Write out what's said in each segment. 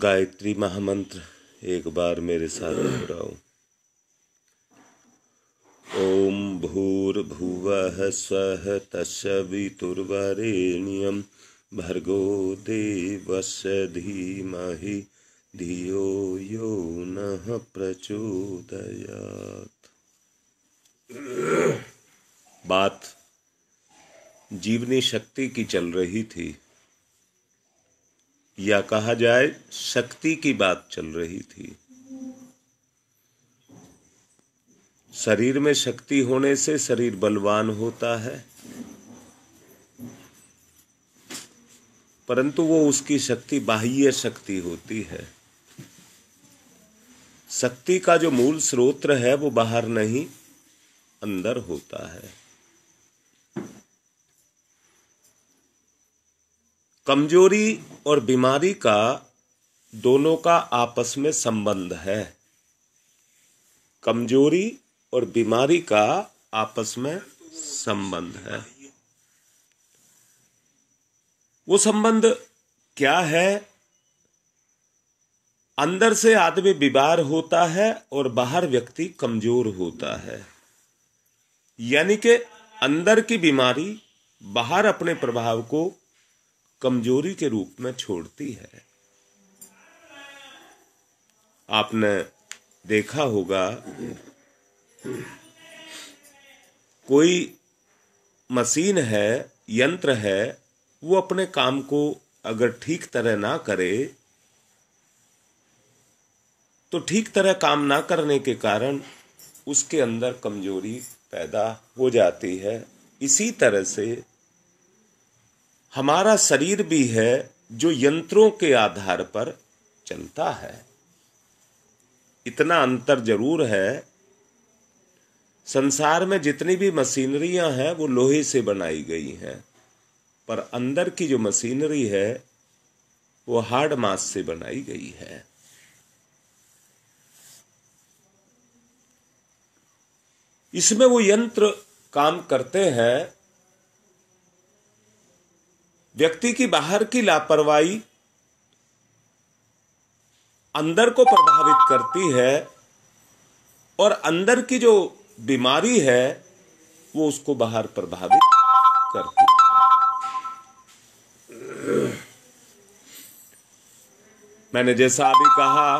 गायत्री महामंत्र एक बार मेरे साथ दोहराओ ओम भूर्भुव स्व तस्वितुर्वरेण्यम भर्गो देवस्य धीमहि धियो यो न प्रचोदयात बात जीवनी शक्ति की चल रही थी या कहा जाए शक्ति की बात चल रही थी शरीर में शक्ति होने से शरीर बलवान होता है परंतु वो उसकी शक्ति बाह्य शक्ति होती है शक्ति का जो मूल स्रोत्र है वो बाहर नहीं अंदर होता है कमजोरी और बीमारी का दोनों का आपस में संबंध है कमजोरी और बीमारी का आपस में संबंध है वो संबंध क्या है अंदर से आदमी बीमार होता है और बाहर व्यक्ति कमजोर होता है यानी कि अंदर की बीमारी बाहर अपने प्रभाव को कमजोरी के रूप में छोड़ती है आपने देखा होगा कोई मशीन है यंत्र है वो अपने काम को अगर ठीक तरह ना करे तो ठीक तरह काम ना करने के कारण उसके अंदर कमजोरी पैदा हो जाती है इसी तरह से हमारा शरीर भी है जो यंत्रों के आधार पर चलता है इतना अंतर जरूर है संसार में जितनी भी मशीनरियां हैं वो लोहे से बनाई गई हैं पर अंदर की जो मशीनरी है वो हार्ड मास से बनाई गई है इसमें वो यंत्र काम करते हैं व्यक्ति की बाहर की लापरवाही अंदर को प्रभावित करती है और अंदर की जो बीमारी है वो उसको बाहर प्रभावित करती है मैंने जैसा अभी कहा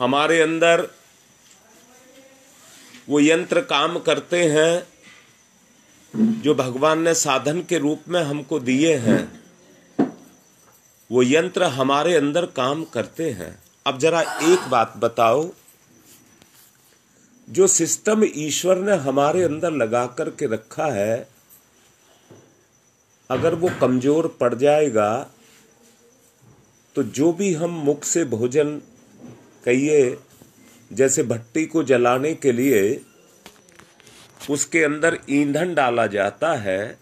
हमारे अंदर वो यंत्र काम करते हैं जो भगवान ने साधन के रूप में हमको दिए हैं वो यंत्र हमारे अंदर काम करते हैं अब जरा एक बात बताओ जो सिस्टम ईश्वर ने हमारे अंदर लगा करके रखा है अगर वो कमजोर पड़ जाएगा तो जो भी हम मुख से भोजन कहिए जैसे भट्टी को जलाने के लिए उसके अंदर ईंधन डाला जाता है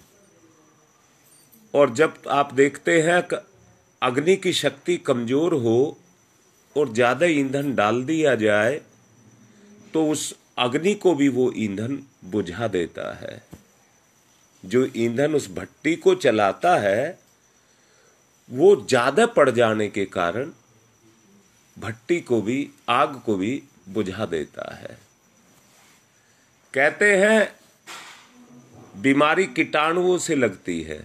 और जब आप देखते हैं अग्नि की शक्ति कमज़ोर हो और ज़्यादा ईंधन डाल दिया जाए तो उस अग्नि को भी वो ईंधन बुझा देता है जो ईंधन उस भट्टी को चलाता है वो ज़्यादा पड़ जाने के कारण भट्टी को भी आग को भी बुझा देता है कहते हैं बीमारी कीटाणुओं से लगती है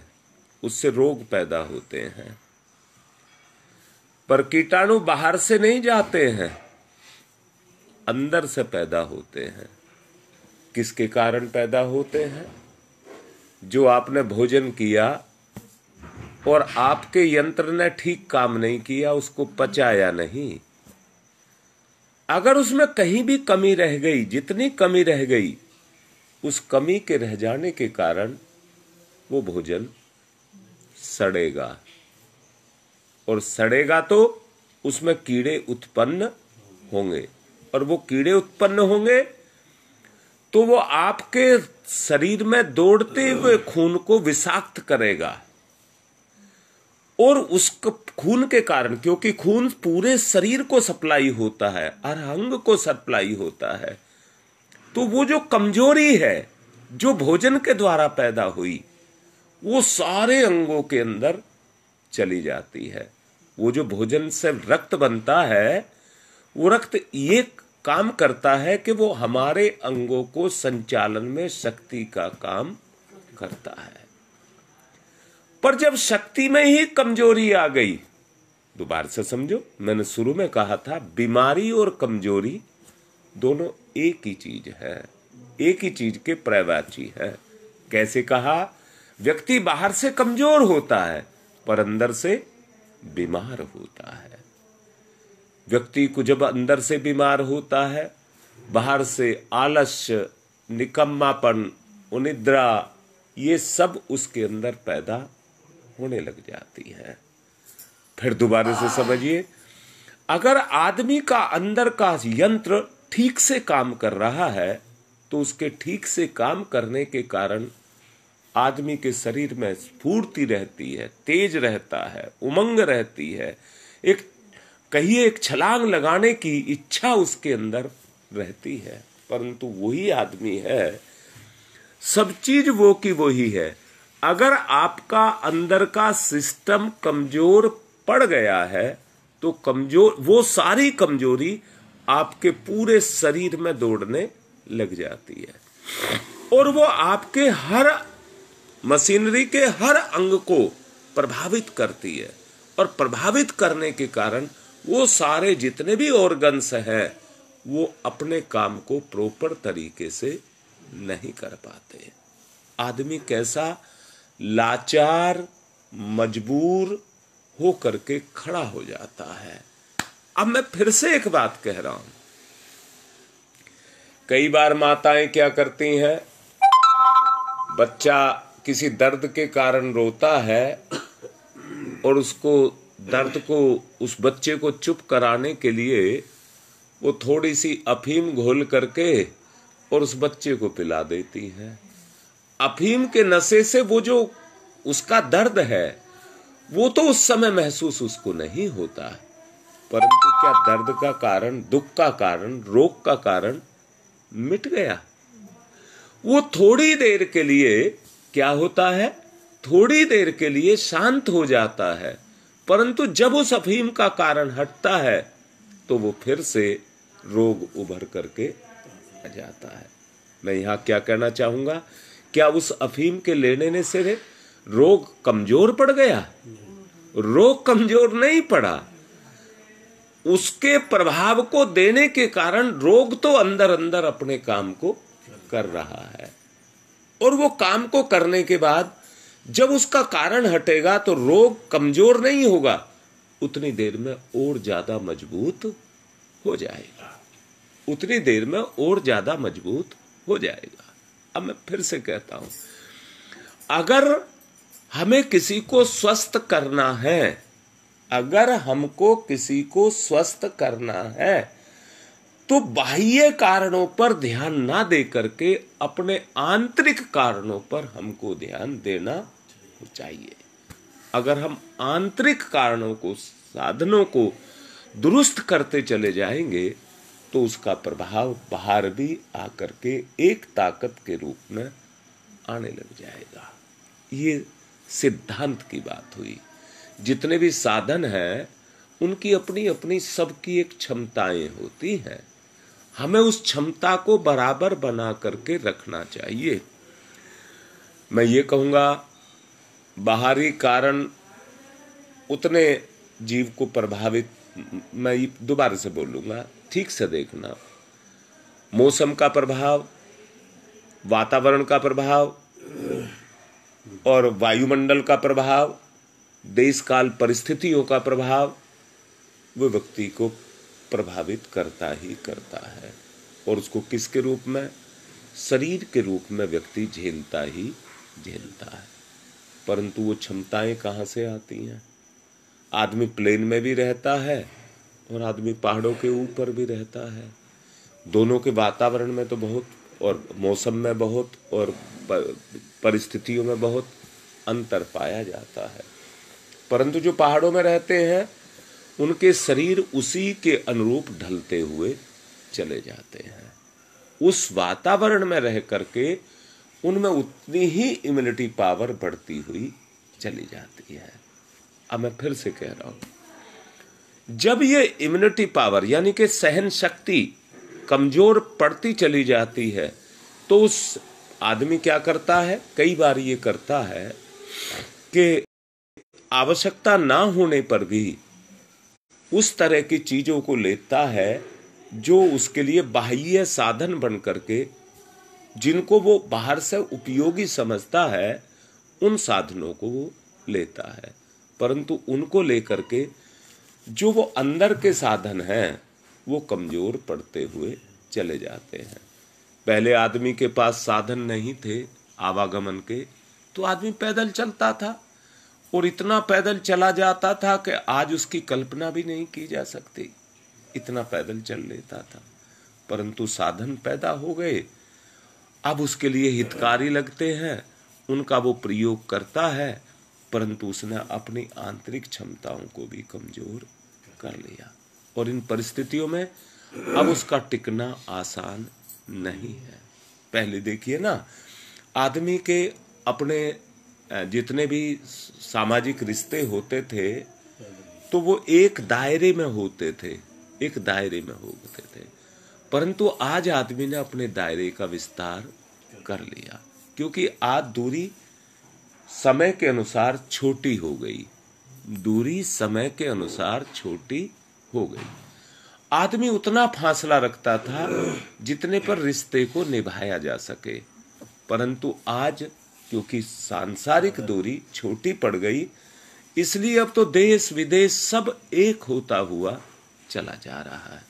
उससे रोग पैदा होते हैं पर कीटाणु बाहर से नहीं जाते हैं अंदर से पैदा होते हैं किसके कारण पैदा होते हैं जो आपने भोजन किया और आपके यंत्र ने ठीक काम नहीं किया उसको पचाया नहीं अगर उसमें कहीं भी कमी रह गई जितनी कमी रह गई उस कमी के रह जाने के कारण वो भोजन सड़ेगा और सड़ेगा तो उसमें कीड़े उत्पन्न होंगे और वो कीड़े उत्पन्न होंगे तो वो आपके शरीर में दौड़ते हुए खून को विषाक्त करेगा और उसको खून के कारण क्योंकि खून पूरे शरीर को सप्लाई होता है हर अंग को सप्लाई होता है तो वो जो कमजोरी है जो भोजन के द्वारा पैदा हुई वो सारे अंगों के अंदर चली जाती है वो जो भोजन से रक्त बनता है वो रक्त ये काम करता है कि वो हमारे अंगों को संचालन में शक्ति का काम करता है पर जब शक्ति में ही कमजोरी आ गई दोबारा से समझो मैंने शुरू में कहा था बीमारी और कमजोरी दोनों एक ही चीज है एक ही चीज के प्रवाची है कैसे कहा व्यक्ति बाहर से कमजोर होता है पर अंदर से बीमार होता है व्यक्ति को जब अंदर से बीमार होता है बाहर से आलस्य निकम्मापन उनिद्रा ये सब उसके अंदर पैदा होने लग जाती है फिर दोबारा से समझिए अगर आदमी का अंदर का यंत्र ठीक से काम कर रहा है तो उसके ठीक से काम करने के कारण आदमी के शरीर में स्फूर्ति रहती है तेज रहता है उमंग रहती है एक कहिए एक छलांग लगाने की इच्छा उसके अंदर रहती है परंतु वही आदमी है सब चीज वो की वही है अगर आपका अंदर का सिस्टम कमजोर पड़ गया है तो कमजोर वो सारी कमजोरी आपके पूरे शरीर में दौड़ने लग जाती है और वो आपके हर मशीनरी के हर अंग को प्रभावित करती है और प्रभावित करने के कारण वो सारे जितने भी ऑर्गन्स हैं वो अपने काम को प्रॉपर तरीके से नहीं कर पाते आदमी कैसा लाचार मजबूर हो करके खड़ा हो जाता है अब मैं फिर से एक बात कह रहा हूं कई बार माताएं क्या करती हैं बच्चा किसी दर्द के कारण रोता है और उसको दर्द को उस बच्चे को चुप कराने के लिए वो थोड़ी सी अफीम घोल करके और उस बच्चे को पिला देती हैं अफीम के नशे से वो जो उसका दर्द है वो तो उस समय महसूस उसको नहीं होता परंतु क्या दर्द का कारण दुख का कारण रोग का कारण मिट गया वो थोड़ी देर के लिए क्या होता है थोड़ी देर के लिए शांत हो जाता है परंतु जब उस अफीम का कारण हटता है तो वो फिर से रोग उभर करके आ जाता है मैं यहां क्या कहना चाहूंगा क्या उस अफीम के लेने से रोग कमजोर पड़ गया रोग कमजोर नहीं पड़ा उसके प्रभाव को देने के कारण रोग तो अंदर अंदर अपने काम को कर रहा है और वो काम को करने के बाद जब उसका कारण हटेगा तो रोग कमजोर नहीं होगा उतनी देर में और ज्यादा मजबूत हो जाएगा उतनी देर में और ज्यादा मजबूत हो जाएगा अब मैं फिर से कहता हूं अगर हमें किसी को स्वस्थ करना है अगर हमको किसी को स्वस्थ करना है तो बाह्य कारणों पर ध्यान ना दे करके अपने आंतरिक कारणों पर हमको ध्यान देना चाहिए अगर हम आंतरिक कारणों को साधनों को दुरुस्त करते चले जाएंगे तो उसका प्रभाव बाहर भी आकर के एक ताकत के रूप में आने लग जाएगा ये सिद्धांत की बात हुई जितने भी साधन हैं उनकी अपनी अपनी सबकी एक क्षमताएं होती हैं हमें उस क्षमता को बराबर बना करके रखना चाहिए मैं ये कहूंगा बाहरी कारण उतने जीव को प्रभावित मैं दोबारा से बोलूंगा ठीक से देखना मौसम का प्रभाव वातावरण का प्रभाव और वायुमंडल का प्रभाव देश काल परिस्थितियों का प्रभाव वो व्यक्ति को प्रभावित करता ही करता है और उसको किसके रूप में शरीर के रूप में व्यक्ति झेलता ही झेलता है परंतु वो क्षमताएं कहाँ से आती हैं आदमी प्लेन में भी रहता है और आदमी पहाड़ों के ऊपर भी रहता है दोनों के वातावरण में तो बहुत और मौसम में बहुत और परिस्थितियों में बहुत अंतर पाया जाता है परंतु जो पहाड़ों में रहते हैं उनके शरीर उसी के अनुरूप ढलते हुए चले जाते हैं उस वातावरण में रह करके उनमें उतनी ही इम्यूनिटी पावर बढ़ती हुई चली जाती है अब मैं फिर से कह रहा हूँ जब ये इम्यूनिटी पावर यानी कि सहन शक्ति कमज़ोर पड़ती चली जाती है तो उस आदमी क्या करता है कई बार ये करता है कि आवश्यकता ना होने पर भी उस तरह की चीज़ों को लेता है जो उसके लिए बाह्य साधन बन करके जिनको वो बाहर से उपयोगी समझता है उन साधनों को वो लेता है परंतु उनको लेकर के जो वो अंदर के साधन हैं वो कमज़ोर पड़ते हुए चले जाते हैं पहले आदमी के पास साधन नहीं थे आवागमन के तो आदमी पैदल चलता था और इतना पैदल चला जाता था कि आज उसकी कल्पना भी नहीं की जा सकती इतना पैदल चल लेता था परंतु साधन पैदा हो गए अब उसके लिए हितकारी लगते हैं उनका वो प्रयोग करता है परंतु उसने अपनी आंतरिक क्षमताओं को भी कमजोर कर लिया और इन परिस्थितियों में अब उसका टिकना आसान नहीं है पहले देखिए ना आदमी के अपने जितने भी सामाजिक रिश्ते होते थे तो वो एक दायरे में होते थे एक दायरे में होते थे परंतु आज आदमी ने अपने दायरे का विस्तार कर लिया क्योंकि आज दूरी समय के अनुसार छोटी हो गई दूरी समय के अनुसार छोटी हो गई आदमी उतना फासला रखता था जितने पर रिश्ते को निभाया जा सके परंतु आज क्योंकि सांसारिक दूरी छोटी पड़ गई इसलिए अब तो देश विदेश सब एक होता हुआ चला जा रहा है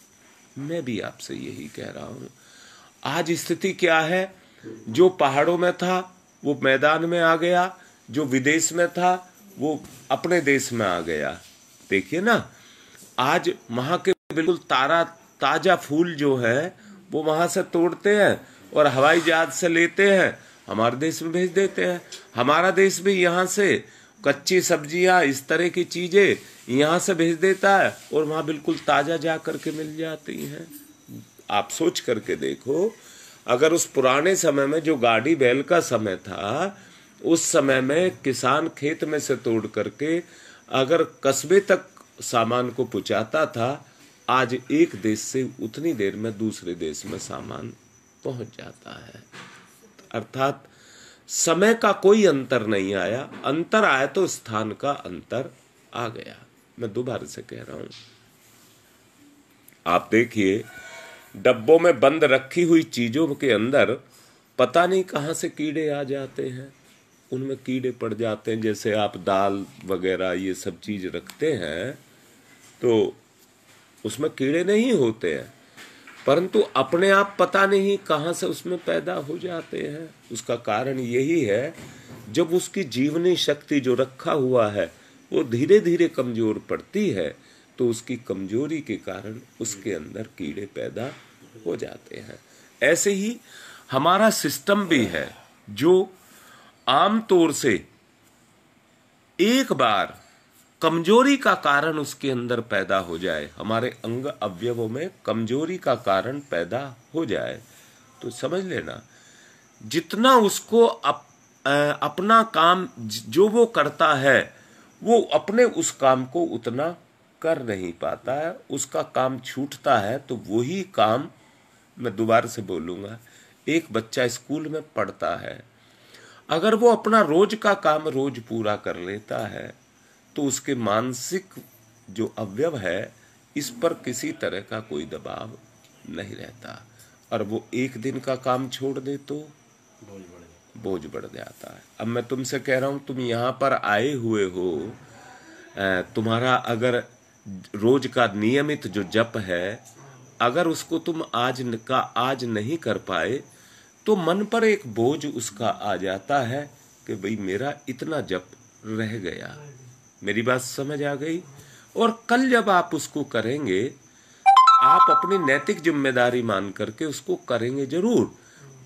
मैं भी आपसे यही कह रहा हूं आज स्थिति क्या है जो पहाड़ों में था वो मैदान में आ गया जो विदेश में था वो अपने देश में आ गया देखिए ना आज वहां के बिल्कुल तारा ताज़ा फूल जो है वो वहां से तोड़ते हैं और हवाई जहाज से लेते हैं हमारे देश में भेज देते हैं हमारा देश भी यहाँ से कच्ची सब्जियां इस तरह की चीज़ें यहाँ से भेज देता है और वहां बिल्कुल ताज़ा जा करके मिल जाती हैं आप सोच करके देखो अगर उस पुराने समय में जो गाड़ी बैल का समय था उस समय में किसान खेत में से तोड़ करके अगर कस्बे तक सामान को पहुंचाता था आज एक देश से उतनी देर में दूसरे देश में सामान पहुंच जाता है अर्थात समय का कोई अंतर नहीं आया अंतर आया तो स्थान का अंतर आ गया मैं दोबारा से कह रहा हूं आप देखिए डब्बों में बंद रखी हुई चीजों के अंदर पता नहीं कहां से कीड़े आ जाते हैं उनमें कीड़े पड़ जाते हैं जैसे आप दाल वगैरह ये सब चीज़ रखते हैं तो उसमें कीड़े नहीं होते हैं परंतु अपने आप पता नहीं कहाँ से उसमें पैदा हो जाते हैं उसका कारण यही है जब उसकी जीवनी शक्ति जो रखा हुआ है वो धीरे धीरे कमजोर पड़ती है तो उसकी कमजोरी के कारण उसके अंदर कीड़े पैदा हो जाते हैं ऐसे ही हमारा सिस्टम भी है जो आमतौर से एक बार कमजोरी का कारण उसके अंदर पैदा हो जाए हमारे अंग अवयवों में कमजोरी का कारण पैदा हो जाए तो समझ लेना जितना उसको अप, अपना काम जो वो करता है वो अपने उस काम को उतना कर नहीं पाता है उसका काम छूटता है तो वही काम मैं दोबारा से बोलूंगा एक बच्चा स्कूल में पढ़ता है अगर वो अपना रोज का काम रोज पूरा कर लेता है तो उसके मानसिक जो अवयव है इस पर किसी तरह का कोई दबाव नहीं रहता और वो एक दिन का काम छोड़ दे तो बोझ बढ़ जाता है अब मैं तुमसे कह रहा हूँ तुम यहाँ पर आए हुए हो तुम्हारा अगर रोज का नियमित जो जप है अगर उसको तुम आज का आज नहीं कर पाए तो मन पर एक बोझ उसका आ जाता है कि भाई मेरा इतना जप रह गया मेरी बात समझ आ गई और कल जब आप उसको करेंगे आप अपनी नैतिक जिम्मेदारी मान करके उसको करेंगे जरूर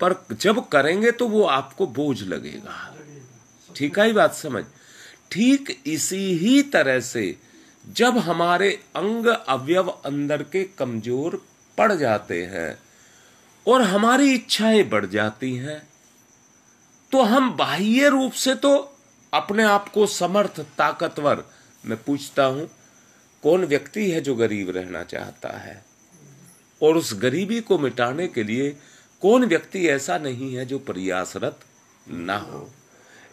पर जब करेंगे तो वो आपको बोझ लगेगा ठीक है बात समझ ठीक इसी ही तरह से जब हमारे अंग अवयव अंदर के कमजोर पड़ जाते हैं और हमारी इच्छाएं बढ़ जाती हैं तो हम बाह्य रूप से तो अपने आप को समर्थ ताकतवर मैं पूछता हूं कौन व्यक्ति है जो गरीब रहना चाहता है और उस गरीबी को मिटाने के लिए कौन व्यक्ति ऐसा नहीं है जो प्रयासरत ना हो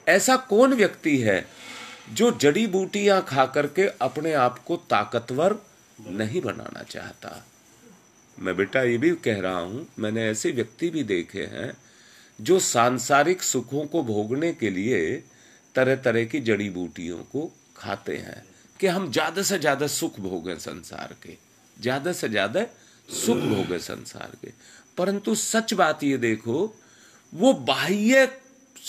ऐसा कौन व्यक्ति है जो जड़ी बूटियां खा करके अपने आप को ताकतवर नहीं बनाना चाहता मैं बेटा ये भी कह रहा हूँ मैंने ऐसे व्यक्ति भी देखे हैं जो सांसारिक सुखों को भोगने के लिए तरह तरह की जड़ी बूटियों को खाते हैं कि हम ज़्यादा से ज़्यादा सुख भोगे संसार के ज़्यादा से ज़्यादा सुख भोगे संसार के परंतु सच बात ये देखो वो बाह्य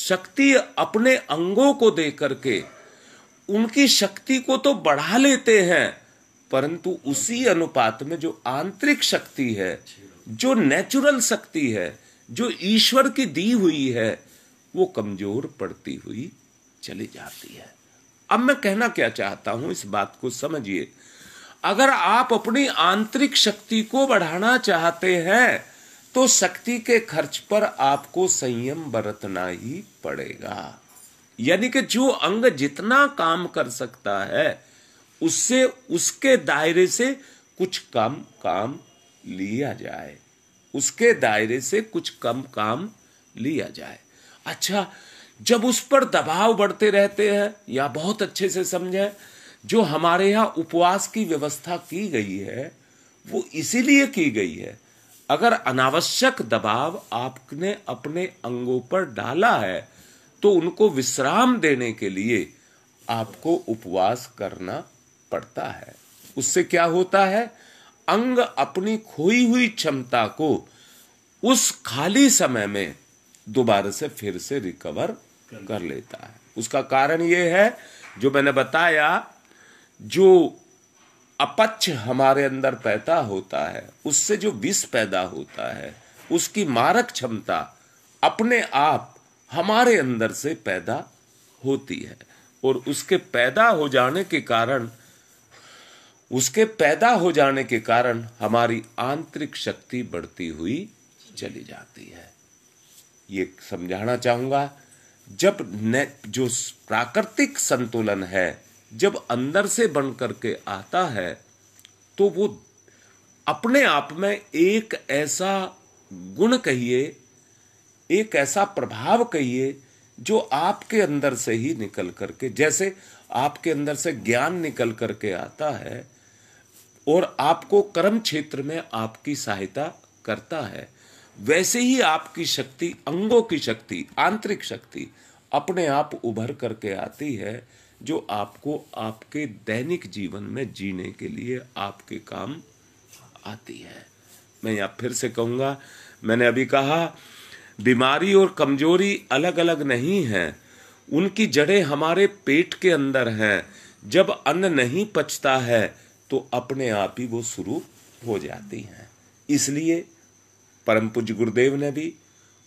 शक्ति अपने अंगों को दे करके उनकी शक्ति को तो बढ़ा लेते हैं परंतु उसी अनुपात में जो आंतरिक शक्ति है जो नेचुरल शक्ति है जो ईश्वर की दी हुई है वो कमजोर पड़ती हुई चली जाती है अब मैं कहना क्या चाहता हूं इस बात को समझिए अगर आप अपनी आंतरिक शक्ति को बढ़ाना चाहते हैं तो शक्ति के खर्च पर आपको संयम बरतना ही पड़ेगा यानी कि जो अंग जितना काम कर सकता है उससे उसके दायरे से कुछ कम काम लिया जाए उसके दायरे से कुछ कम काम लिया जाए अच्छा जब उस पर दबाव बढ़ते रहते हैं या बहुत अच्छे से समझे जो हमारे यहां उपवास की व्यवस्था की गई है वो इसीलिए की गई है अगर अनावश्यक दबाव आपने अपने अंगों पर डाला है तो उनको विश्राम देने के लिए आपको उपवास करना पड़ता है उससे क्या होता है अंग अपनी खोई हुई क्षमता को उस खाली समय में दोबारा से फिर से रिकवर कर लेता है उसका कारण यह है जो मैंने बताया जो अपच हमारे अंदर पैदा होता है उससे जो विष पैदा होता है उसकी मारक क्षमता अपने आप हमारे अंदर से पैदा होती है और उसके पैदा हो जाने के कारण उसके पैदा हो जाने के कारण हमारी आंतरिक शक्ति बढ़ती हुई चली जाती है ये समझाना चाहूंगा जब जो प्राकृतिक संतुलन है जब अंदर से बन करके आता है तो वो अपने आप में एक ऐसा गुण कहिए एक ऐसा प्रभाव कहिए जो आपके अंदर से ही निकल करके जैसे आपके अंदर से ज्ञान निकल करके आता है और आपको कर्म क्षेत्र में आपकी सहायता करता है वैसे ही आपकी शक्ति अंगों की शक्ति आंतरिक शक्ति अपने आप उभर करके आती है जो आपको आपके दैनिक जीवन में जीने के लिए आपके काम आती है मैं यहाँ फिर से कहूँगा मैंने अभी कहा बीमारी और कमजोरी अलग अलग नहीं है उनकी जड़ें हमारे पेट के अंदर हैं जब अन्न नहीं पचता है तो अपने आप ही वो शुरू हो जाती हैं इसलिए परम पूज्य गुरुदेव ने भी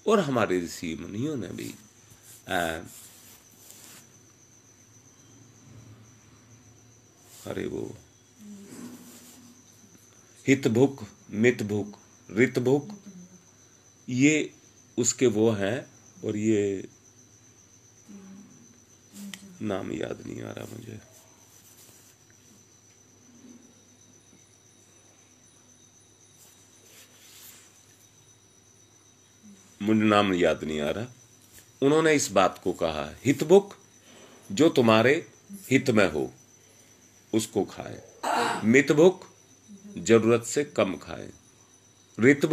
और हमारे ऋषि मुनियों ने भी आ, अरे वो हित भुक मित भुक रित भुक ये उसके वो हैं और ये नाम याद नहीं आ रहा मुझे मुझे नाम याद नहीं आ रहा उन्होंने इस बात को कहा हित बुक जो तुम्हारे हित में हो उसको खाएं मित जरूरत से कम खाएं ऋत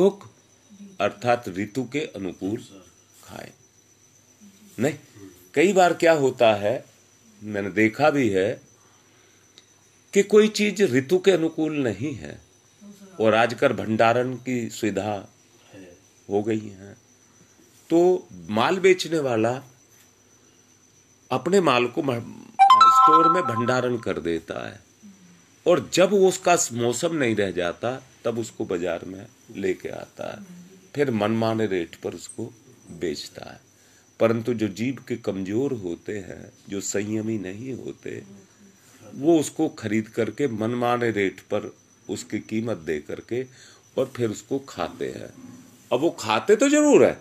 अर्थात ऋतु के अनुकूल खाएं नहीं कई बार क्या होता है मैंने देखा भी है कि कोई चीज ऋतु के अनुकूल नहीं है और आजकल भंडारण की सुविधा हो गई है तो माल बेचने वाला अपने माल को स्टोर में भंडारण कर देता है और जब वो उसका मौसम नहीं रह जाता तब उसको बाजार में लेके आता है फिर मनमाने रेट पर उसको बेचता है परंतु जो जीव के कमजोर होते हैं जो संयमी नहीं होते वो उसको खरीद करके मनमाने रेट पर उसकी कीमत दे करके और फिर उसको खाते हैं अब वो खाते तो जरूर है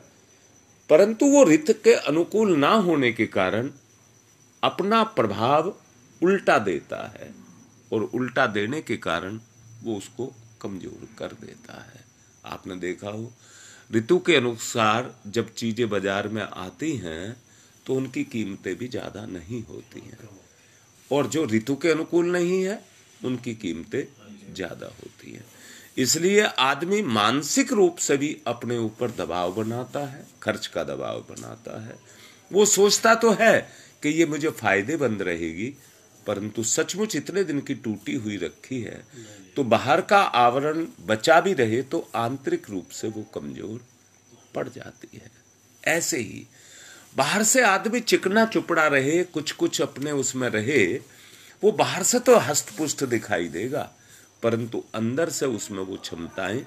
परंतु वो रित के अनुकूल ना होने के कारण अपना प्रभाव उल्टा देता है और उल्टा देने के कारण वो उसको कमजोर कर देता है आपने देखा हो ऋतु के अनुसार जब चीज़ें बाजार में आती हैं तो उनकी कीमतें भी ज़्यादा नहीं होती हैं और जो ऋतु के अनुकूल नहीं है उनकी कीमतें ज़्यादा होती हैं इसलिए आदमी मानसिक रूप से भी अपने ऊपर दबाव बनाता है खर्च का दबाव बनाता है वो सोचता तो है कि ये मुझे फायदेमंद रहेगी परंतु सचमुच इतने दिन की टूटी हुई रखी है तो बाहर का आवरण बचा भी रहे तो आंतरिक रूप से वो कमजोर पड़ जाती है ऐसे ही बाहर से आदमी चिकना चुपड़ा रहे कुछ कुछ अपने उसमें रहे वो बाहर से तो हस्त दिखाई देगा परंतु अंदर से उसमें वो क्षमताएं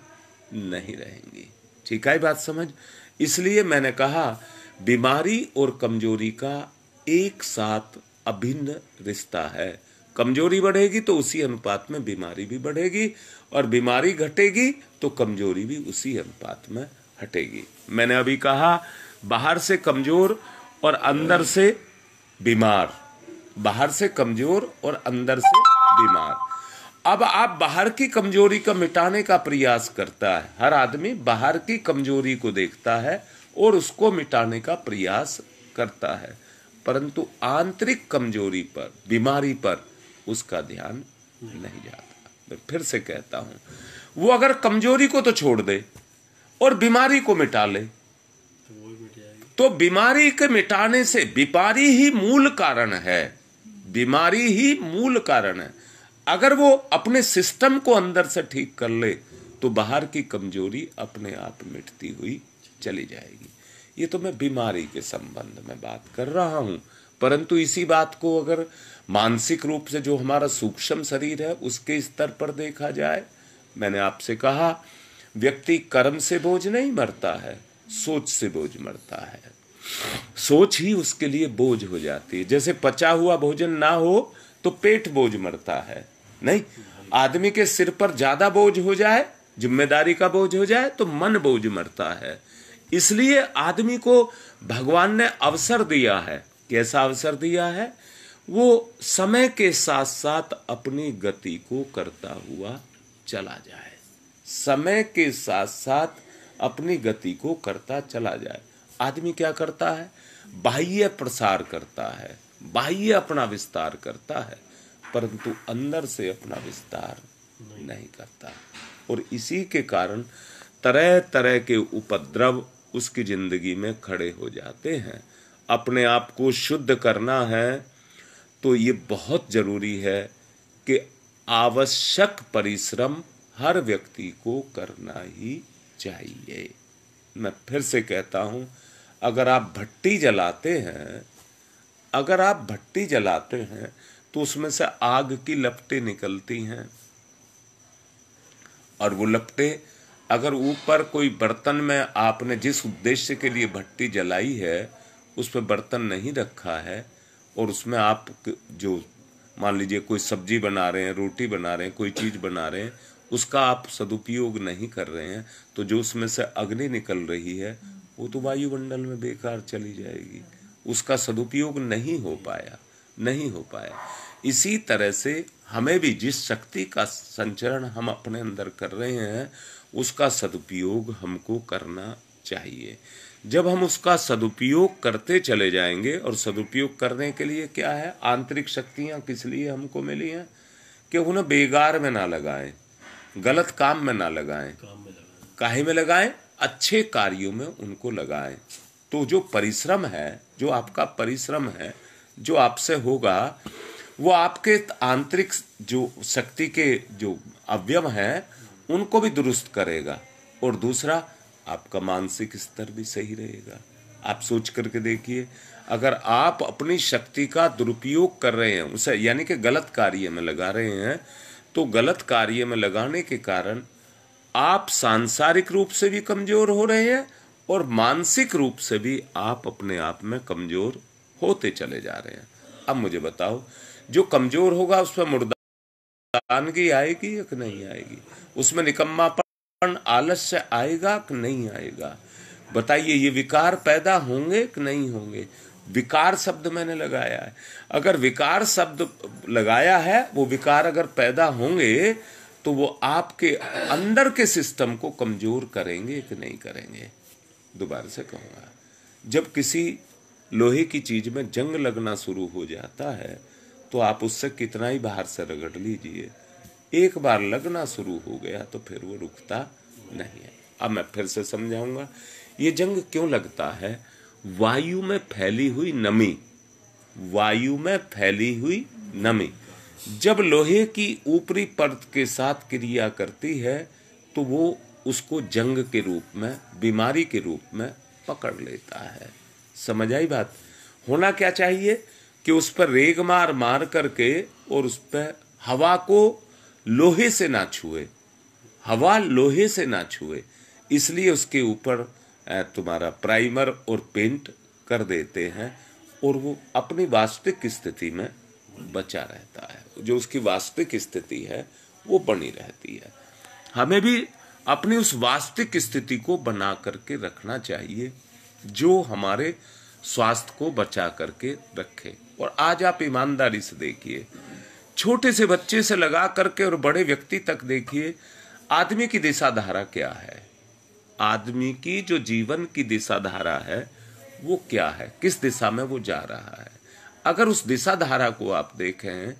नहीं रहेंगी ठीक है बात समझ इसलिए मैंने कहा बीमारी और कमजोरी का एक साथ अभिन्न रिश्ता है कमजोरी बढ़ेगी तो उसी अनुपात में बीमारी भी बढ़ेगी और बीमारी घटेगी तो कमजोरी भी उसी अनुपात में हटेगी मैंने अभी कहा बाहर से कमजोर और अंदर से बीमार बाहर से कमजोर और अंदर से बीमार अब आप बाहर की कमजोरी का मिटाने का प्रयास करता है हर आदमी बाहर की कमजोरी को देखता है और उसको मिटाने का प्रयास करता है परंतु आंतरिक कमजोरी पर बीमारी पर उसका ध्यान नहीं जाता मैं फिर से कहता हूं वो अगर कमजोरी को तो छोड़ दे और बीमारी को मिटा ले तो बीमारी के मिटाने से बीमारी ही मूल कारण है बीमारी ही मूल कारण है अगर वो अपने सिस्टम को अंदर से ठीक कर ले तो बाहर की कमजोरी अपने आप मिटती हुई चली जाएगी ये तो मैं बीमारी के संबंध में बात कर रहा हूं परंतु इसी बात को अगर मानसिक रूप से जो हमारा सूक्ष्म शरीर है उसके स्तर पर देखा जाए मैंने आपसे कहा व्यक्ति कर्म से बोझ नहीं मरता है सोच से बोझ मरता है सोच ही उसके लिए बोझ हो जाती है जैसे पचा हुआ भोजन ना हो तो पेट बोझ मरता है नहीं आदमी के सिर पर ज्यादा बोझ हो जाए जिम्मेदारी का बोझ हो जाए तो मन बोझ मरता है इसलिए आदमी को भगवान ने अवसर दिया है कैसा अवसर दिया है वो समय के साथ साथ अपनी गति को करता हुआ चला जाए समय के साथ साथ अपनी गति को करता चला जाए आदमी क्या करता है बाह्य प्रसार करता है बाह्य अपना विस्तार करता है परंतु अंदर से अपना विस्तार नहीं, नहीं करता और इसी के कारण तरह तरह के उपद्रव उसकी जिंदगी में खड़े हो जाते हैं अपने आप को शुद्ध करना है तो ये बहुत जरूरी है कि आवश्यक परिश्रम हर व्यक्ति को करना ही चाहिए मैं फिर से कहता हूं अगर आप भट्टी जलाते हैं अगर आप भट्टी जलाते हैं तो उसमें से आग की लपटें निकलती हैं और वो लपटें अगर ऊपर कोई बर्तन में आपने जिस उद्देश्य के लिए भट्टी जलाई है उस पर बर्तन नहीं रखा है और उसमें आप जो मान लीजिए कोई सब्जी बना रहे हैं रोटी बना रहे हैं कोई चीज़ बना रहे हैं उसका आप सदुपयोग नहीं कर रहे हैं तो जो उसमें से अग्नि निकल रही है वो तो वायुमंडल में बेकार चली जाएगी उसका सदुपयोग नहीं हो पाया नहीं हो पाए इसी तरह से हमें भी जिस शक्ति का संचरण हम अपने अंदर कर रहे हैं उसका सदुपयोग हमको करना चाहिए जब हम उसका सदुपयोग करते चले जाएंगे और सदुपयोग करने के लिए क्या है आंतरिक शक्तियाँ किस लिए हमको मिली हैं कि उन्हें बेगार में ना लगाएं गलत काम में ना लगाएं काहे में लगाएं अच्छे कार्यों में उनको लगाएं तो जो परिश्रम है जो आपका परिश्रम है जो आपसे होगा वो आपके आंतरिक जो शक्ति के जो अवयव हैं उनको भी दुरुस्त करेगा और दूसरा आपका मानसिक स्तर भी सही रहेगा आप सोच करके देखिए अगर आप अपनी शक्ति का दुरुपयोग कर रहे हैं उसे यानी कि गलत कार्य में लगा रहे हैं तो गलत कार्य में लगाने के कारण आप सांसारिक रूप से भी कमज़ोर हो रहे हैं और मानसिक रूप से भी आप अपने आप में कमज़ोर होते चले जा रहे हैं अब मुझे बताओ जो कमजोर होगा उस पर मुर्दानगी आएगी या नहीं आएगी उसमें निकम्मापन आलस्य आएगा कि नहीं आएगा बताइए ये विकार पैदा होंगे कि नहीं होंगे विकार शब्द मैंने लगाया है अगर विकार शब्द लगाया है वो विकार अगर पैदा होंगे तो वो आपके अंदर के सिस्टम को कमजोर करेंगे कि नहीं करेंगे दोबारा से कहूंगा जब किसी लोहे की चीज़ में जंग लगना शुरू हो जाता है तो आप उससे कितना ही बाहर से रगड़ लीजिए एक बार लगना शुरू हो गया तो फिर वो रुकता नहीं है अब मैं फिर से समझाऊंगा ये जंग क्यों लगता है वायु में फैली हुई नमी वायु में फैली हुई नमी जब लोहे की ऊपरी परत के साथ क्रिया करती है तो वो उसको जंग के रूप में बीमारी के रूप में पकड़ लेता है समझ आई बात होना क्या चाहिए कि उस पर रेग मार मार करके और उस पर हवा को लोहे से ना छुए हवा लोहे से ना छुए इसलिए उसके ऊपर तुम्हारा प्राइमर और पेंट कर देते हैं और वो अपनी वास्तविक स्थिति में बचा रहता है जो उसकी वास्तविक स्थिति है वो बनी रहती है हमें भी अपनी उस वास्तविक स्थिति को बना करके रखना चाहिए जो हमारे स्वास्थ्य को बचा करके रखे और आज आप ईमानदारी से देखिए छोटे से बच्चे से लगा करके और बड़े व्यक्ति तक देखिए आदमी की दिशा धारा क्या है आदमी की जो जीवन की दिशा धारा है वो क्या है किस दिशा में वो जा रहा है अगर उस दिशा धारा को आप देखें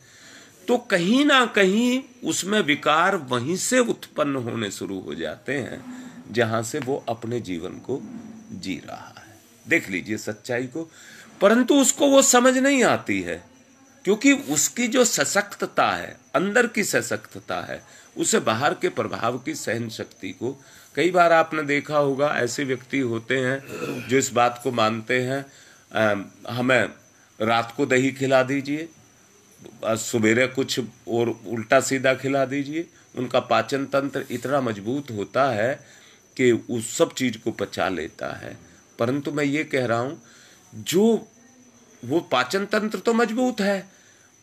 तो कहीं ना कहीं उसमें विकार वहीं से उत्पन्न होने शुरू हो जाते हैं जहां से वो अपने जीवन को जी रहा है देख लीजिए सच्चाई को परंतु उसको वो समझ नहीं आती है क्योंकि उसकी जो सशक्तता है अंदर की सशक्तता है उसे बाहर के प्रभाव की सहन शक्ति को कई बार आपने देखा होगा ऐसे व्यक्ति होते हैं जो इस बात को मानते हैं आ, हमें रात को दही खिला दीजिए सवेरे कुछ और उल्टा सीधा खिला दीजिए उनका पाचन तंत्र इतना मजबूत होता है के उस सब चीज़ को पचा लेता है परंतु मैं ये कह रहा हूँ जो वो पाचन तंत्र तो मजबूत है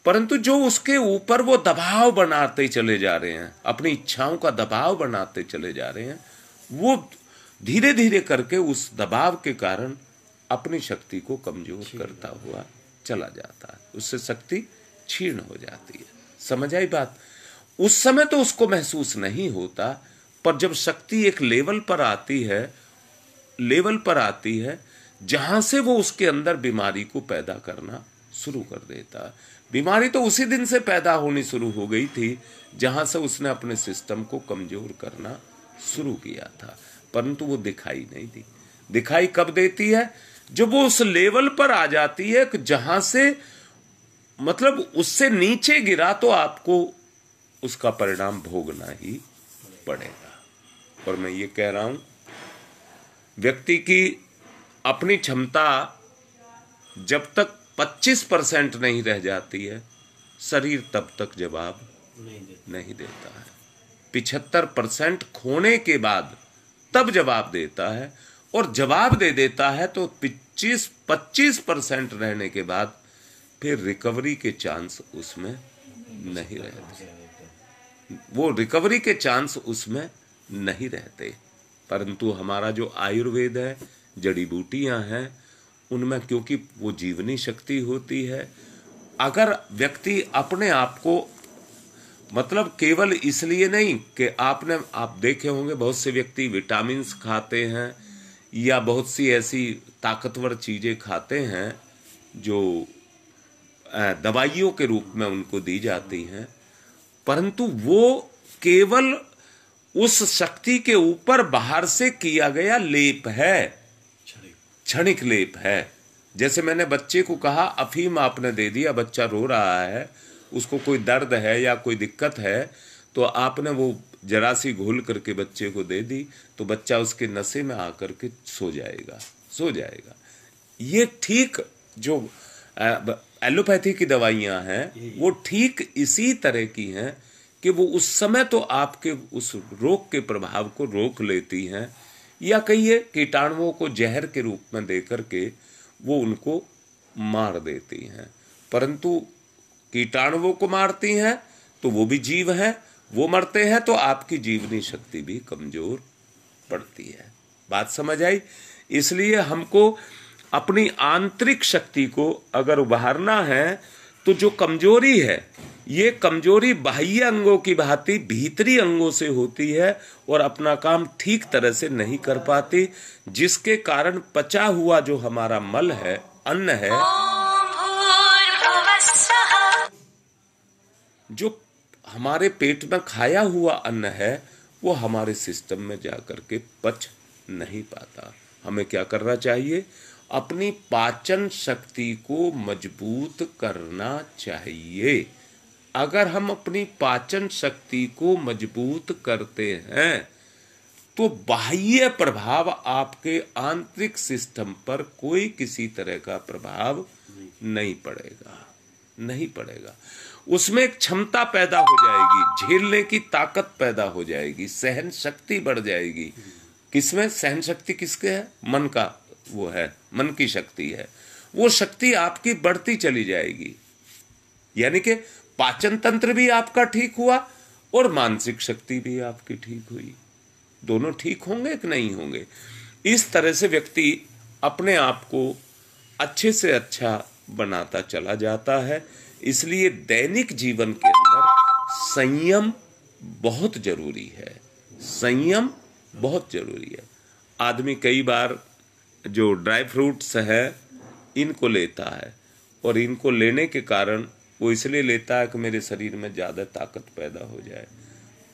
परंतु जो उसके ऊपर वो दबाव बनाते चले जा रहे हैं अपनी इच्छाओं का दबाव बनाते चले जा रहे हैं वो धीरे धीरे करके उस दबाव के कारण अपनी शक्ति को कमजोर करता हुआ चला जाता है उससे शक्ति छीण हो जाती है समझ आई बात उस समय तो उसको महसूस नहीं होता पर जब शक्ति एक लेवल पर आती है लेवल पर आती है जहां से वो उसके अंदर बीमारी को पैदा करना शुरू कर देता बीमारी तो उसी दिन से पैदा होनी शुरू हो गई थी जहां से उसने अपने सिस्टम को कमजोर करना शुरू किया था परंतु वो दिखाई नहीं दी दिखाई कब देती है जब वो उस लेवल पर आ जाती है कि जहां से मतलब उससे नीचे गिरा तो आपको उसका परिणाम भोगना ही पड़ेगा और मैं ये कह रहा हूं व्यक्ति की अपनी क्षमता जब तक 25 परसेंट नहीं रह जाती है शरीर तब तक जवाब नहीं देता, नहीं देता है पिछहत्तर परसेंट खोने के बाद तब जवाब देता है और जवाब दे देता है तो पच्चीस पच्चीस परसेंट रहने के बाद फिर रिकवरी के चांस उसमें नहीं रहते वो रिकवरी के चांस उसमें नहीं रहते परंतु हमारा जो आयुर्वेद है जड़ी बूटियां हैं उनमें क्योंकि वो जीवनी शक्ति होती है अगर व्यक्ति अपने आप को मतलब केवल इसलिए नहीं कि आपने आप देखे होंगे बहुत से व्यक्ति विटामिन खाते हैं या बहुत सी ऐसी ताकतवर चीज़ें खाते हैं जो दवाइयों के रूप में उनको दी जाती हैं परंतु वो केवल उस शक्ति के ऊपर बाहर से किया गया लेप है क्षणिक लेप है जैसे मैंने बच्चे को कहा अफीम आपने दे दिया बच्चा रो रहा है उसको कोई दर्द है या कोई दिक्कत है तो आपने वो जरा सी घोल करके बच्चे को दे दी तो बच्चा उसके नशे में आकर के सो जाएगा सो जाएगा ये ठीक जो एलोपैथी की दवाइयां हैं वो ठीक इसी तरह की हैं कि वो उस समय तो आपके उस रोग के प्रभाव को रोक लेती हैं या कहिए कीटाणुओं को जहर के रूप में देकर के वो उनको मार देती हैं परंतु कीटाणुओं को मारती हैं तो वो भी जीव हैं वो मरते हैं तो आपकी जीवनी शक्ति भी कमजोर पड़ती है बात समझ आई इसलिए हमको अपनी आंतरिक शक्ति को अगर उभारना है तो जो कमजोरी है ये कमजोरी बाह्य अंगों की भांति भीतरी अंगों से होती है और अपना काम ठीक तरह से नहीं कर पाती जिसके कारण पचा हुआ जो हमारा मल है अन्न है जो हमारे पेट में खाया हुआ अन्न है वो हमारे सिस्टम में जा के पच नहीं पाता हमें क्या करना चाहिए अपनी पाचन शक्ति को मजबूत करना चाहिए अगर हम अपनी पाचन शक्ति को मजबूत करते हैं तो बाह्य प्रभाव आपके आंतरिक सिस्टम पर कोई किसी तरह का प्रभाव नहीं पड़ेगा नहीं पड़ेगा उसमें एक क्षमता पैदा हो जाएगी झेलने की ताकत पैदा हो जाएगी सहन शक्ति बढ़ जाएगी किसमें सहन शक्ति किसके है मन का वो है मन की शक्ति है वो शक्ति आपकी बढ़ती चली जाएगी यानी कि पाचन तंत्र भी आपका ठीक हुआ और मानसिक शक्ति भी आपकी ठीक हुई दोनों ठीक होंगे कि नहीं होंगे इस तरह से व्यक्ति अपने आप को अच्छे से अच्छा बनाता चला जाता है इसलिए दैनिक जीवन के अंदर संयम बहुत जरूरी है संयम बहुत जरूरी है आदमी कई बार जो ड्राई फ्रूट्स है इनको लेता है और इनको लेने के कारण वो इसलिए लेता है कि मेरे शरीर में ज़्यादा ताकत पैदा हो जाए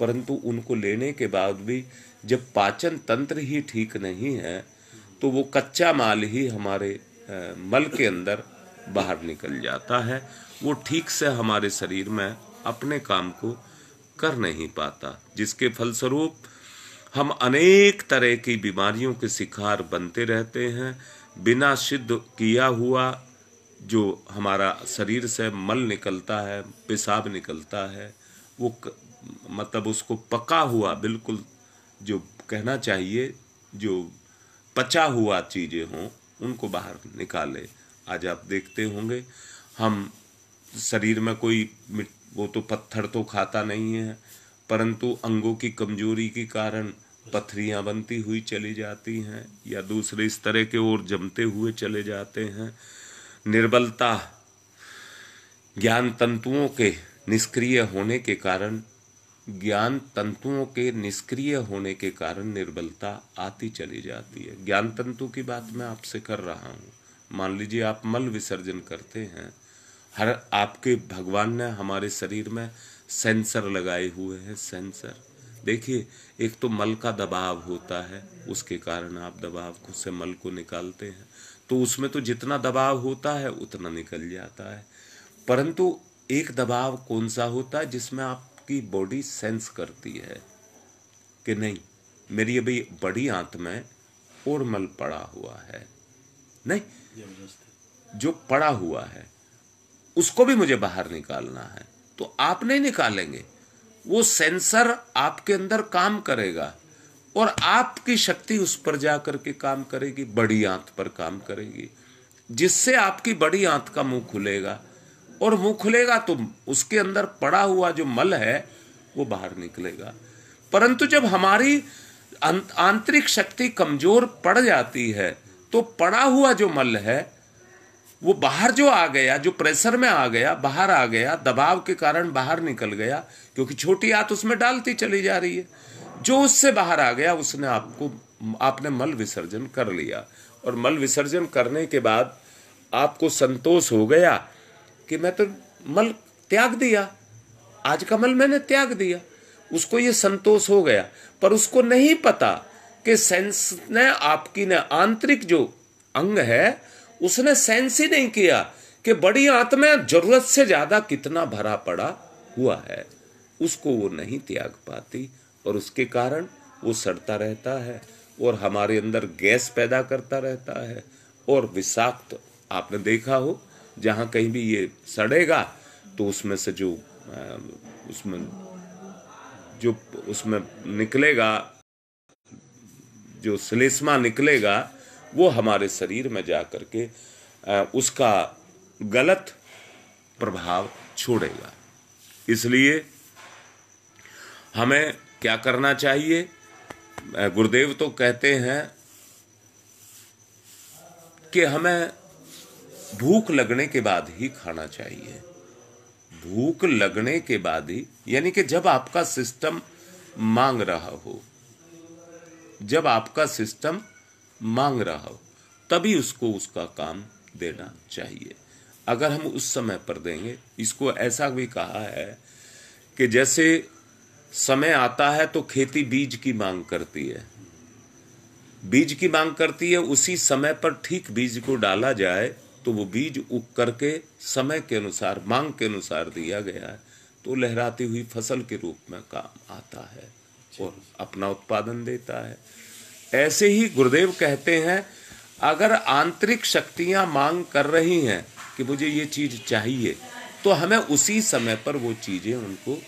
परंतु उनको लेने के बाद भी जब पाचन तंत्र ही ठीक नहीं है तो वो कच्चा माल ही हमारे मल के अंदर बाहर निकल जाता है वो ठीक से हमारे शरीर में अपने काम को कर नहीं पाता जिसके फलस्वरूप हम अनेक तरह की बीमारियों के शिकार बनते रहते हैं बिना सिद्ध किया हुआ जो हमारा शरीर से मल निकलता है पेशाब निकलता है वो क, मतलब उसको पका हुआ बिल्कुल जो कहना चाहिए जो पचा हुआ चीज़ें हों उनको बाहर निकाले आज आप देखते होंगे हम शरीर में कोई वो तो पत्थर तो खाता नहीं है परंतु अंगों की कमजोरी के कारण पथरियाँ बनती हुई चली जाती हैं या दूसरे इस तरह के ओर जमते हुए चले जाते हैं निर्बलता ज्ञान तंतुओं के निष्क्रिय होने के कारण ज्ञान तंतुओं के निष्क्रिय होने के कारण निर्बलता आती चली जाती है ज्ञान तंतु की बात मैं आपसे कर रहा हूँ मान लीजिए आप मल विसर्जन करते हैं हर आपके भगवान ने हमारे शरीर में सेंसर लगाए हुए हैं सेंसर देखिए एक तो मल का दबाव होता है उसके कारण आप दबाव से मल को निकालते हैं तो उसमें तो जितना दबाव होता है उतना निकल जाता है परंतु एक दबाव कौन सा होता है जिसमें आपकी बॉडी सेंस करती है कि नहीं मेरी अभी बड़ी आंत में और मल पड़ा हुआ है नहीं जो पड़ा हुआ है उसको भी मुझे बाहर निकालना है तो आप नहीं निकालेंगे वो सेंसर आपके अंदर काम करेगा और आपकी शक्ति उस पर जा करके काम करेगी बड़ी आंत पर काम करेगी जिससे आपकी बड़ी आंत का मुंह खुलेगा और मुंह खुलेगा तो उसके अंदर पड़ा हुआ जो मल है वो बाहर निकलेगा परंतु जब हमारी आंतरिक शक्ति कमजोर पड़ जाती है तो पड़ा हुआ जो मल है वो बाहर जो आ गया जो प्रेशर में आ गया बाहर आ गया दबाव के कारण बाहर निकल गया क्योंकि छोटी आंत उसमें डालती चली जा रही है जो उससे बाहर आ गया उसने आपको आपने मल विसर्जन कर लिया और मल विसर्जन करने के बाद आपको संतोष हो गया कि मैं तो मल त्याग दिया आज का मल मैंने त्याग दिया उसको ये संतोष हो गया पर उसको नहीं पता कि सेंस ने आपकी ने आंतरिक जो अंग है उसने सेंस ही नहीं किया कि बड़ी आत्मा जरूरत से ज्यादा कितना भरा पड़ा हुआ है उसको वो नहीं त्याग पाती और उसके कारण वो सड़ता रहता है और हमारे अंदर गैस पैदा करता रहता है और विषाक्त आपने देखा हो जहाँ कहीं भी ये सड़ेगा तो उसमें से जो उसमें जो उसमें निकलेगा जो सलेसमा निकलेगा वो हमारे शरीर में जा कर के उसका गलत प्रभाव छोड़ेगा इसलिए हमें क्या करना चाहिए गुरुदेव तो कहते हैं कि हमें भूख लगने के बाद ही खाना चाहिए भूख लगने के बाद ही यानी कि जब आपका सिस्टम मांग रहा हो जब आपका सिस्टम मांग रहा हो तभी उसको उसका काम देना चाहिए अगर हम उस समय पर देंगे इसको ऐसा भी कहा है कि जैसे समय आता है तो खेती बीज की मांग करती है बीज की मांग करती है उसी समय पर ठीक बीज को डाला जाए तो वो बीज उग करके समय के अनुसार मांग के अनुसार दिया गया है तो लहराती हुई फसल के रूप में काम आता है और अपना उत्पादन देता है ऐसे ही गुरुदेव कहते हैं अगर आंतरिक शक्तियां मांग कर रही हैं कि मुझे ये चीज चाहिए तो हमें उसी समय पर वो चीजें उनको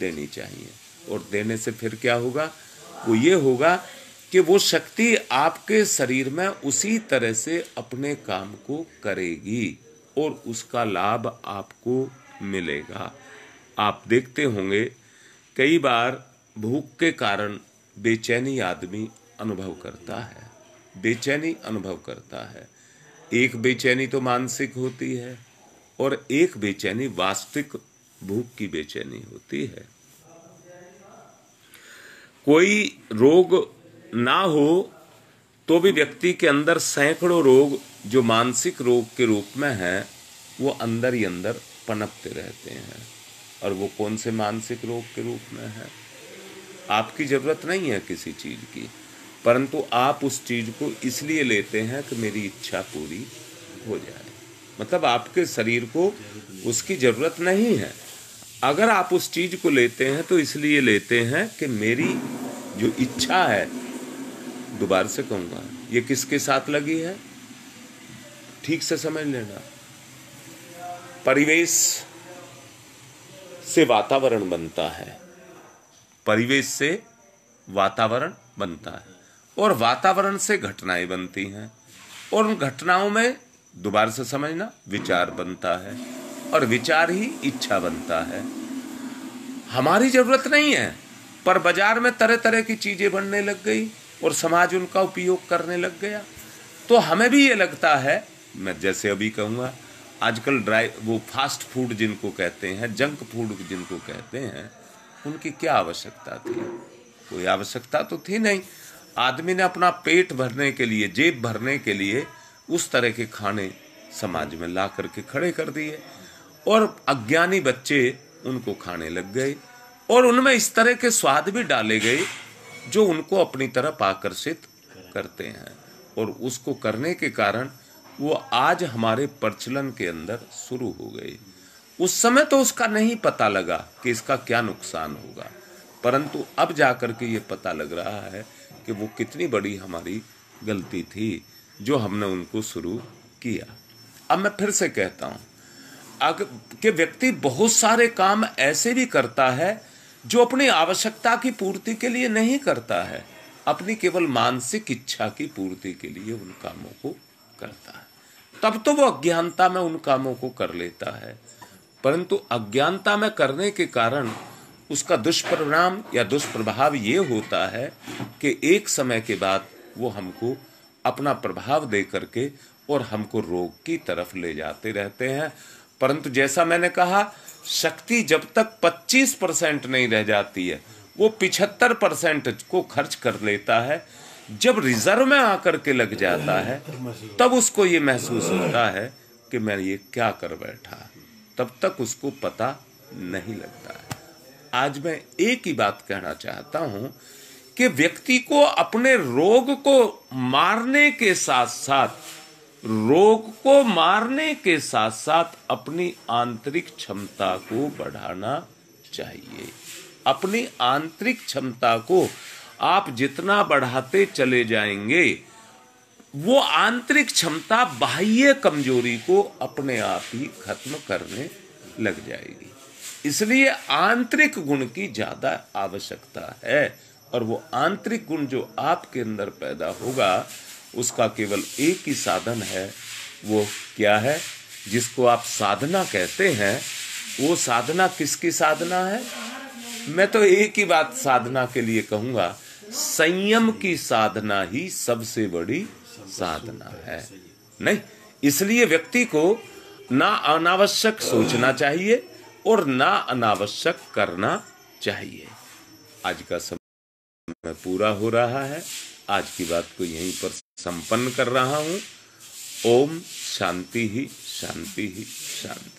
देनी चाहिए और देने से फिर क्या होगा वो ये होगा कि वो शक्ति आपके शरीर में उसी तरह से अपने काम को करेगी और उसका लाभ आपको मिलेगा आप देखते होंगे कई बार भूख के कारण बेचैनी आदमी अनुभव करता है बेचैनी अनुभव करता है एक बेचैनी तो मानसिक होती है और एक बेचैनी वास्तविक भूख की बेचैनी होती है कोई रोग ना हो तो भी व्यक्ति के अंदर सैकड़ों रोग जो मानसिक रोग के रूप में है वो अंदर ही अंदर पनपते रहते हैं और वो कौन से मानसिक रोग के रूप में है आपकी ज़रूरत नहीं है किसी चीज़ की परंतु आप उस चीज़ को इसलिए लेते हैं कि मेरी इच्छा पूरी हो जाए मतलब आपके शरीर को उसकी ज़रूरत नहीं है अगर आप उस चीज़ को लेते हैं तो इसलिए लेते हैं कि मेरी जो इच्छा है दोबारा से कहूंगा ये किसके साथ लगी है ठीक से समझ लेना परिवेश से वातावरण बनता है परिवेश से वातावरण बनता है और वातावरण से घटनाएं बनती हैं और उन घटनाओं में दोबारा से समझना विचार बनता है और विचार ही इच्छा बनता है हमारी जरूरत नहीं है पर बाजार में तरह तरह की चीजें बनने लग गई और समाज उनका उपयोग करने लग गया तो हमें भी ये लगता है मैं जैसे अभी कहूँगा आजकल ड्राई वो फास्ट फूड जिनको कहते हैं जंक फूड जिनको कहते हैं उनकी क्या आवश्यकता थी कोई आवश्यकता तो थी नहीं आदमी ने अपना पेट भरने के लिए जेब भरने के लिए उस तरह के खाने समाज में ला करके खड़े कर दिए और अज्ञानी बच्चे उनको खाने लग गए और उनमें इस तरह के स्वाद भी डाले गए जो उनको अपनी तरफ आकर्षित करते हैं और उसको करने के कारण वो आज हमारे प्रचलन के अंदर शुरू हो गई उस समय तो उसका नहीं पता लगा कि इसका क्या नुकसान होगा परंतु अब जाकर के ये पता लग रहा है कि वो कितनी बड़ी हमारी गलती थी जो हमने उनको शुरू किया अब मैं फिर से कहता हूँ के व्यक्ति बहुत सारे काम ऐसे भी करता है जो अपनी आवश्यकता की पूर्ति के लिए नहीं करता है अपनी केवल मानसिक इच्छा की पूर्ति के लिए उन कामों को करता है तब तो वो अज्ञानता में उन कामों को कर लेता है परंतु अज्ञानता में करने के कारण उसका दुष्परिणाम या दुष्प्रभाव ये होता है कि एक समय के बाद वो हमको अपना प्रभाव दे करके और हमको रोग की तरफ ले जाते रहते हैं परंतु जैसा मैंने कहा शक्ति जब तक 25 परसेंट नहीं रह जाती है वो 75 परसेंट को खर्च कर लेता है जब रिजर्व में आकर के लग जाता है तब उसको ये महसूस होता है कि मैं ये क्या कर बैठा तब तक उसको पता नहीं लगता है आज मैं एक ही बात कहना चाहता हूं कि व्यक्ति को अपने रोग को मारने के साथ साथ रोग को मारने के साथ साथ अपनी आंतरिक क्षमता को बढ़ाना चाहिए अपनी आंतरिक क्षमता को आप जितना बढ़ाते चले जाएंगे वो आंतरिक क्षमता बाह्य कमजोरी को अपने आप ही खत्म करने लग जाएगी इसलिए आंतरिक गुण की ज्यादा आवश्यकता है और वो आंतरिक गुण जो आपके अंदर पैदा होगा उसका केवल एक ही साधन है वो क्या है जिसको आप साधना कहते हैं वो साधना किसकी साधना है मैं तो एक ही बात साधना के लिए कहूंगा संयम की साधना ही सबसे बड़ी साधना है नहीं इसलिए व्यक्ति को ना अनावश्यक सोचना चाहिए और ना अनावश्यक करना चाहिए आज का समय पूरा हो रहा है आज की बात को यहीं पर संपन्न कर रहा हूँ ओम शांति ही शांति ही शांति